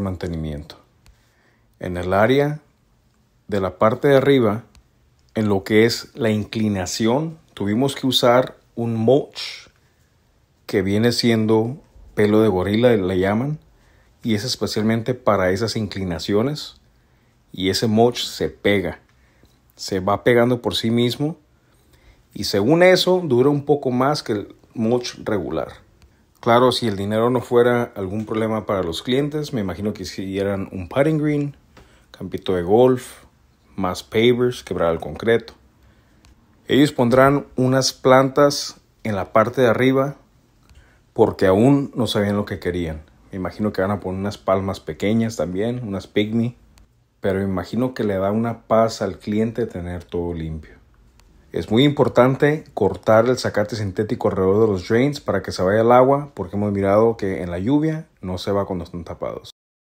mantenimiento. En el área de la parte de arriba, en lo que es la inclinación, tuvimos que usar un moch que viene siendo pelo de gorila, le llaman, y es especialmente para esas inclinaciones. Y ese moch se pega, se va pegando por sí mismo, y según eso, dura un poco más que el moch regular. Claro, si el dinero no fuera algún problema para los clientes, me imagino que hicieran un putting green, campito de golf, más pavers, quebrar el concreto. Ellos pondrán unas plantas en la parte de arriba porque aún no sabían lo que querían. Me imagino que van a poner unas palmas pequeñas también, unas pygmy, pero me imagino que le da una paz al cliente tener todo limpio. Es muy importante cortar el sacate sintético alrededor de los drains para que se vaya el agua, porque hemos mirado que en la lluvia no se va cuando están tapados.